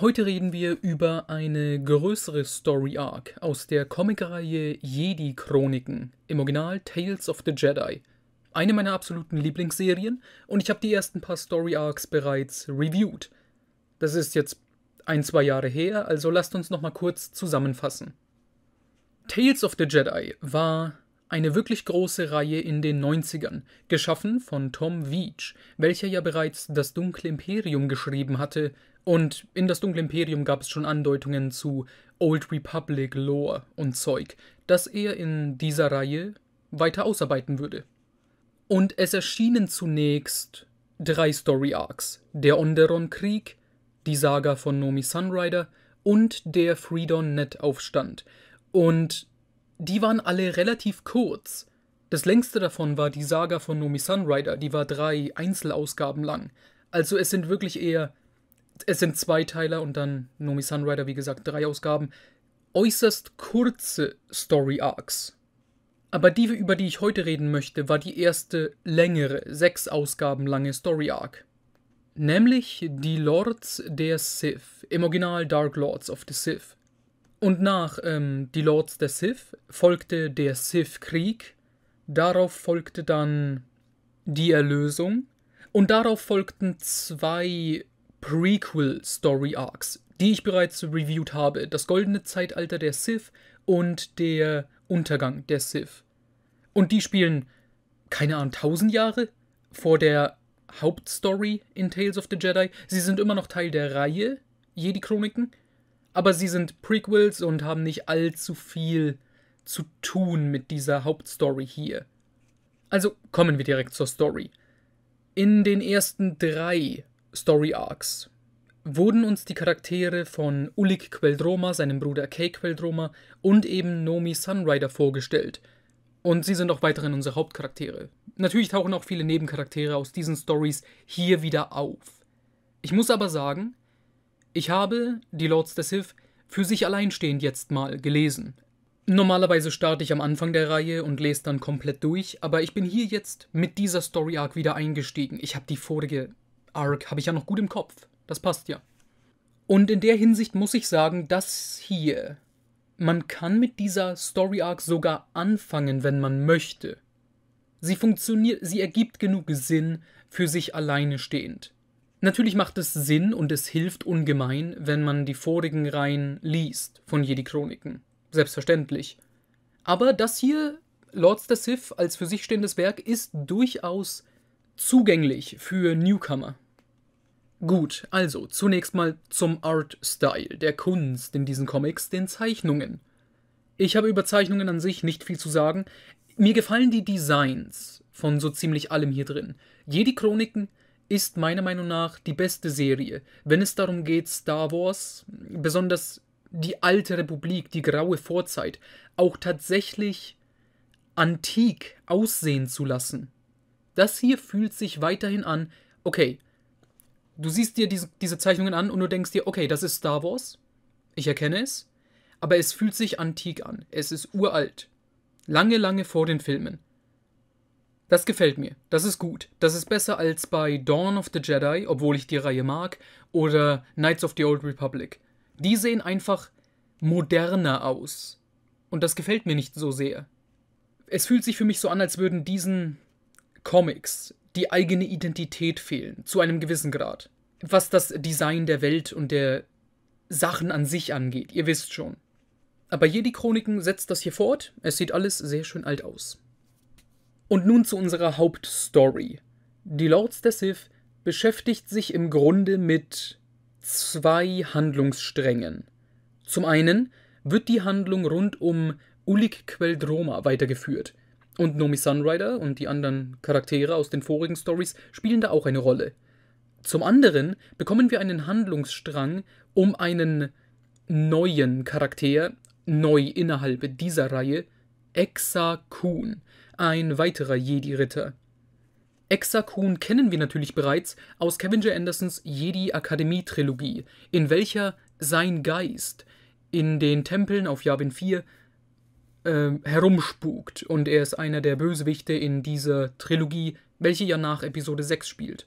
Heute reden wir über eine größere Story Arc aus der Comicreihe Jedi Chroniken, im Original Tales of the Jedi. Eine meiner absoluten Lieblingsserien und ich habe die ersten paar Story Arcs bereits reviewed. Das ist jetzt ein, zwei Jahre her, also lasst uns nochmal kurz zusammenfassen. Tales of the Jedi war eine wirklich große Reihe in den 90ern, geschaffen von Tom Veach, welcher ja bereits Das dunkle Imperium geschrieben hatte, und in das Dunkle Imperium gab es schon Andeutungen zu Old Republic Lore und Zeug, das er in dieser Reihe weiter ausarbeiten würde. Und es erschienen zunächst drei Story Arcs: der Onderon-Krieg, die Saga von Nomi Sunrider und der Freedon-Net-Aufstand. Und die waren alle relativ kurz. Das längste davon war die Saga von Nomi Sunrider, die war drei Einzelausgaben lang. Also es sind wirklich eher es sind zwei Teile und dann Nomi Sunrider, wie gesagt, drei Ausgaben. Äußerst kurze Story Arcs. Aber die, über die ich heute reden möchte, war die erste längere, sechs Ausgaben lange Story Arc. Nämlich die Lords der Sith, im Original Dark Lords of the Sith. Und nach ähm, die Lords der Sith folgte der Sith-Krieg, darauf folgte dann die Erlösung und darauf folgten zwei Prequel-Story-Arcs, die ich bereits reviewt habe. Das goldene Zeitalter der Sith und der Untergang der Sith. Und die spielen, keine Ahnung, tausend Jahre vor der Hauptstory in Tales of the Jedi. Sie sind immer noch Teil der Reihe Jedi-Chroniken, aber sie sind Prequels und haben nicht allzu viel zu tun mit dieser Hauptstory hier. Also kommen wir direkt zur Story. In den ersten drei Story Arcs wurden uns die Charaktere von Ulik Queldroma, seinem Bruder Kay Queldroma und eben Nomi Sunrider vorgestellt. Und sie sind auch weiterhin unsere Hauptcharaktere. Natürlich tauchen auch viele Nebencharaktere aus diesen Stories hier wieder auf. Ich muss aber sagen, ich habe die Lords der Sith für sich alleinstehend jetzt mal gelesen. Normalerweise starte ich am Anfang der Reihe und lese dann komplett durch, aber ich bin hier jetzt mit dieser Story Arc wieder eingestiegen. Ich habe die vorige Arc habe ich ja noch gut im Kopf. Das passt ja. Und in der Hinsicht muss ich sagen, dass hier. Man kann mit dieser Story Arc sogar anfangen, wenn man möchte. Sie funktioniert, sie ergibt genug Sinn für sich alleine stehend. Natürlich macht es Sinn und es hilft ungemein, wenn man die vorigen Reihen liest von Jedi Chroniken. Selbstverständlich. Aber das hier, Lords the Sith als für sich stehendes Werk, ist durchaus zugänglich für Newcomer. Gut, also zunächst mal zum Art Style, der Kunst in diesen Comics, den Zeichnungen. Ich habe über Zeichnungen an sich nicht viel zu sagen. Mir gefallen die Designs von so ziemlich allem hier drin. Jedi Chroniken ist meiner Meinung nach die beste Serie, wenn es darum geht, Star Wars, besonders die alte Republik, die graue Vorzeit, auch tatsächlich antik aussehen zu lassen. Das hier fühlt sich weiterhin an, okay, du siehst dir diese, diese Zeichnungen an und du denkst dir, okay, das ist Star Wars, ich erkenne es, aber es fühlt sich antik an, es ist uralt, lange, lange vor den Filmen. Das gefällt mir. Das ist gut. Das ist besser als bei Dawn of the Jedi, obwohl ich die Reihe mag, oder Knights of the Old Republic. Die sehen einfach moderner aus. Und das gefällt mir nicht so sehr. Es fühlt sich für mich so an, als würden diesen Comics die eigene Identität fehlen, zu einem gewissen Grad. Was das Design der Welt und der Sachen an sich angeht, ihr wisst schon. Aber Jedi-Chroniken setzt das hier fort, es sieht alles sehr schön alt aus. Und nun zu unserer Hauptstory. Die Lords der Sith beschäftigt sich im Grunde mit zwei Handlungssträngen. Zum einen wird die Handlung rund um Ulik Queldroma weitergeführt, und Nomi Sunrider und die anderen Charaktere aus den vorigen Stories spielen da auch eine Rolle. Zum anderen bekommen wir einen Handlungsstrang um einen neuen Charakter, neu innerhalb dieser Reihe, Exakun, ein weiterer Jedi-Ritter. Exakun kennen wir natürlich bereits aus Cavinger Andersons Jedi Akademie Trilogie, in welcher sein Geist in den Tempeln auf Yavin 4 äh, herumspukt und er ist einer der Bösewichte in dieser Trilogie, welche ja nach Episode 6 spielt.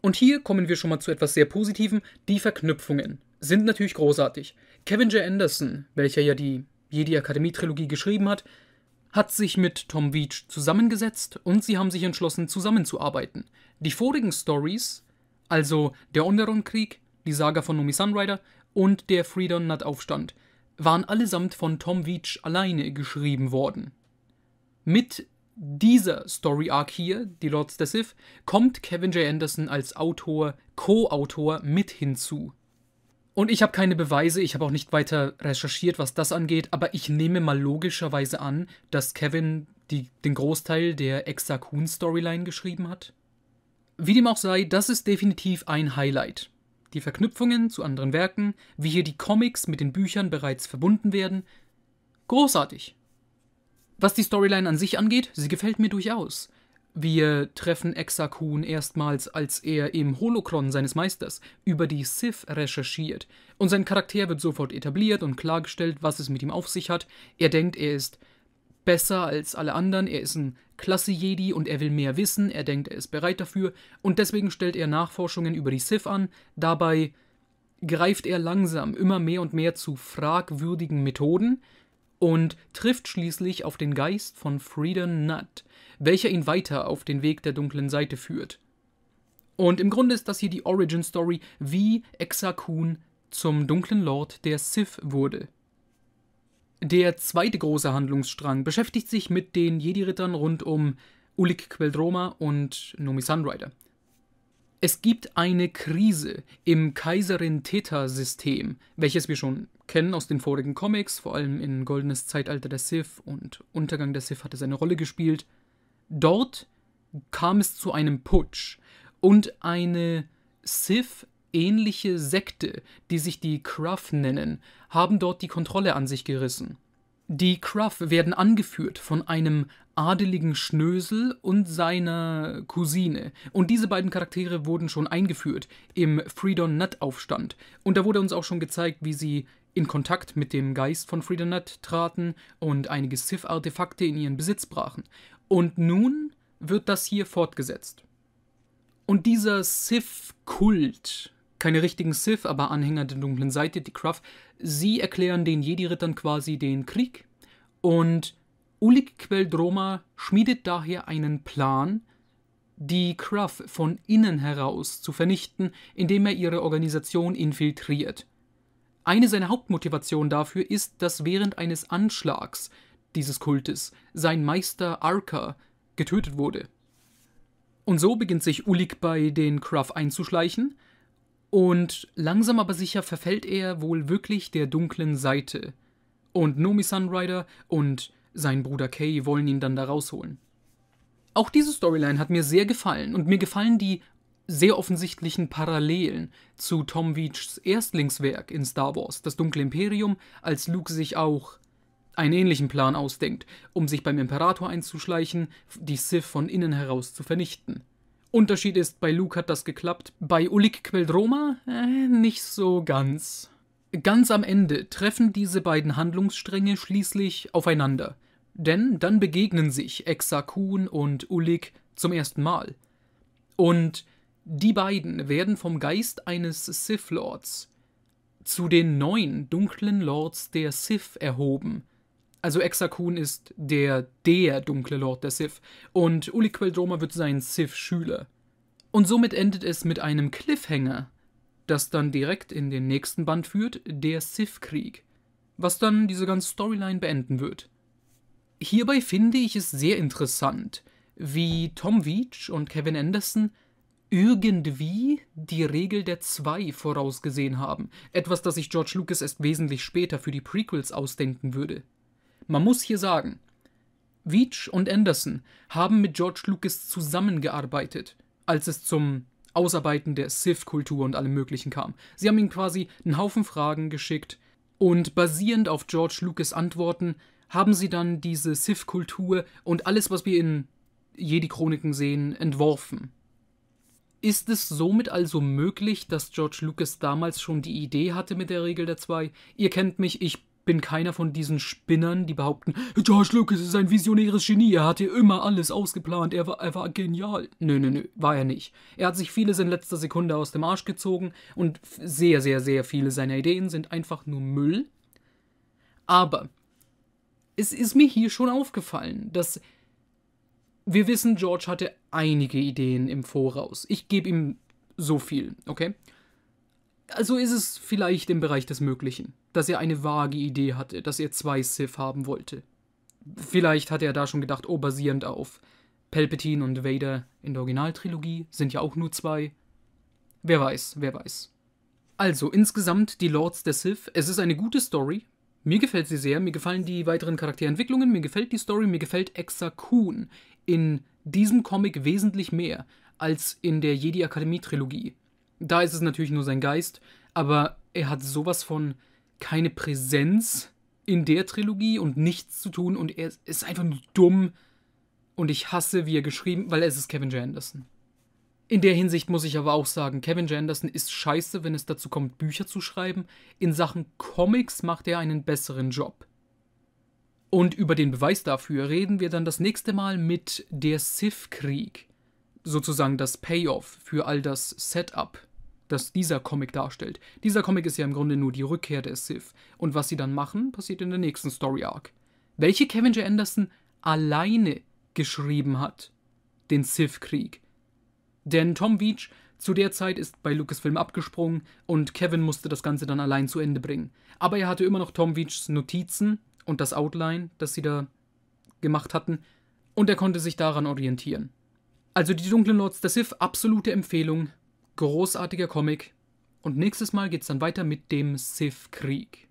Und hier kommen wir schon mal zu etwas sehr Positivem. Die Verknüpfungen sind natürlich großartig. Kevin J. Anderson, welcher ja die Jedi Akademie Trilogie geschrieben hat, hat sich mit Tom Veach zusammengesetzt und sie haben sich entschlossen, zusammenzuarbeiten. Die vorigen Stories, also der Onderon-Krieg, die Saga von Nomi Sunrider und der Freedom Nut Aufstand, waren allesamt von Tom Veach alleine geschrieben worden. Mit dieser Story Arc hier, die Lords der Sith, kommt Kevin J. Anderson als Autor, Co-Autor mit hinzu. Und ich habe keine Beweise, ich habe auch nicht weiter recherchiert, was das angeht, aber ich nehme mal logischerweise an, dass Kevin die, den Großteil der Exakun-Storyline geschrieben hat. Wie dem auch sei, das ist definitiv ein Highlight die Verknüpfungen zu anderen Werken, wie hier die Comics mit den Büchern bereits verbunden werden. Großartig. Was die Storyline an sich angeht, sie gefällt mir durchaus. Wir treffen Exakun erstmals, als er im Holokron seines Meisters über die Sith recherchiert. Und sein Charakter wird sofort etabliert und klargestellt, was es mit ihm auf sich hat. Er denkt, er ist besser als alle anderen, er ist ein Klasse-Jedi und er will mehr wissen, er denkt, er ist bereit dafür und deswegen stellt er Nachforschungen über die Sith an, dabei greift er langsam immer mehr und mehr zu fragwürdigen Methoden und trifft schließlich auf den Geist von Freedom Nutt, welcher ihn weiter auf den Weg der dunklen Seite führt. Und im Grunde ist das hier die Origin Story, wie Exakun zum dunklen Lord der Sith wurde. Der zweite große Handlungsstrang beschäftigt sich mit den Jedi-Rittern rund um Ulik Queldroma und Nomi Sunrider. Es gibt eine Krise im Kaiserin-Theta-System, welches wir schon kennen aus den vorigen Comics, vor allem in Goldenes Zeitalter der Sith und Untergang der Sith hatte seine Rolle gespielt. Dort kam es zu einem Putsch und eine Sith ähnliche Sekte, die sich die Cruff nennen, haben dort die Kontrolle an sich gerissen. Die Cruff werden angeführt von einem adeligen Schnösel und seiner Cousine. Und diese beiden Charaktere wurden schon eingeführt im Freedom Nut Aufstand. Und da wurde uns auch schon gezeigt, wie sie in Kontakt mit dem Geist von Freedom Nut traten und einige Sith-Artefakte in ihren Besitz brachen. Und nun wird das hier fortgesetzt. Und dieser Sith-Kult keine richtigen Sith, aber Anhänger der dunklen Seite, die Cruff, sie erklären den Jedi-Rittern quasi den Krieg und Ulik Queldroma schmiedet daher einen Plan, die Cruff von innen heraus zu vernichten, indem er ihre Organisation infiltriert. Eine seiner Hauptmotivationen dafür ist, dass während eines Anschlags dieses Kultes sein Meister Arka getötet wurde. Und so beginnt sich Ulik bei den Cruff einzuschleichen, und langsam aber sicher verfällt er wohl wirklich der dunklen Seite. Und Nomi Sunrider und sein Bruder Kay wollen ihn dann da rausholen. Auch diese Storyline hat mir sehr gefallen und mir gefallen die sehr offensichtlichen Parallelen zu Tom Veachs Erstlingswerk in Star Wars, das Dunkle Imperium, als Luke sich auch einen ähnlichen Plan ausdenkt, um sich beim Imperator einzuschleichen, die Sith von innen heraus zu vernichten. Unterschied ist, bei Luke hat das geklappt, bei Ulik Queldroma äh, nicht so ganz. Ganz am Ende treffen diese beiden Handlungsstränge schließlich aufeinander. Denn dann begegnen sich Exakun und Ulik zum ersten Mal. Und die beiden werden vom Geist eines Sith Lords zu den neuen dunklen Lords der Sith erhoben – also Exakun ist der, der dunkle Lord der Sith und Uliqueldroma wird sein Sith-Schüler. Und somit endet es mit einem Cliffhanger, das dann direkt in den nächsten Band führt, der Sith-Krieg, was dann diese ganze Storyline beenden wird. Hierbei finde ich es sehr interessant, wie Tom Veach und Kevin Anderson irgendwie die Regel der Zwei vorausgesehen haben. Etwas, das sich George Lucas erst wesentlich später für die Prequels ausdenken würde. Man muss hier sagen, Veach und Anderson haben mit George Lucas zusammengearbeitet, als es zum Ausarbeiten der Sith-Kultur und allem Möglichen kam. Sie haben ihm quasi einen Haufen Fragen geschickt und basierend auf George Lucas Antworten haben sie dann diese Sith-Kultur und alles, was wir in Jedi-Chroniken sehen, entworfen. Ist es somit also möglich, dass George Lucas damals schon die Idee hatte mit der Regel der zwei? Ihr kennt mich, ich bin keiner von diesen Spinnern, die behaupten, George Lucas ist ein visionäres Genie, er hat hier immer alles ausgeplant, er war, er war genial. Nö, nö, nö, war er nicht. Er hat sich vieles in letzter Sekunde aus dem Arsch gezogen und sehr, sehr, sehr viele seiner Ideen sind einfach nur Müll. Aber es ist mir hier schon aufgefallen, dass wir wissen, George hatte einige Ideen im Voraus. Ich gebe ihm so viel, okay? Also ist es vielleicht im Bereich des Möglichen dass er eine vage Idee hatte, dass er zwei Sith haben wollte. Vielleicht hatte er da schon gedacht, oh, basierend auf Palpatine und Vader in der Originaltrilogie sind ja auch nur zwei. Wer weiß, wer weiß. Also, insgesamt die Lords der Sith, es ist eine gute Story. Mir gefällt sie sehr, mir gefallen die weiteren Charakterentwicklungen, mir gefällt die Story, mir gefällt Exa Kun in diesem Comic wesentlich mehr als in der Jedi Akademie Trilogie. Da ist es natürlich nur sein Geist, aber er hat sowas von keine Präsenz in der Trilogie und nichts zu tun und er ist einfach nur dumm und ich hasse, wie er geschrieben, weil es ist Kevin J. Anderson. In der Hinsicht muss ich aber auch sagen, Kevin J. Anderson ist scheiße, wenn es dazu kommt, Bücher zu schreiben. In Sachen Comics macht er einen besseren Job. Und über den Beweis dafür reden wir dann das nächste Mal mit der Sith-Krieg. Sozusagen das Payoff für all das Setup das dieser Comic darstellt. Dieser Comic ist ja im Grunde nur die Rückkehr der Sith. Und was sie dann machen, passiert in der nächsten Story Arc. Welche Kevin J. Anderson alleine geschrieben hat. Den Sith-Krieg. Denn Tom Veach zu der Zeit ist bei Lucasfilm abgesprungen und Kevin musste das Ganze dann allein zu Ende bringen. Aber er hatte immer noch Tom Veachs Notizen und das Outline, das sie da gemacht hatten, und er konnte sich daran orientieren. Also die Dunklen Lords der Sith, absolute Empfehlung, Großartiger Comic. Und nächstes Mal geht's dann weiter mit dem Sith-Krieg.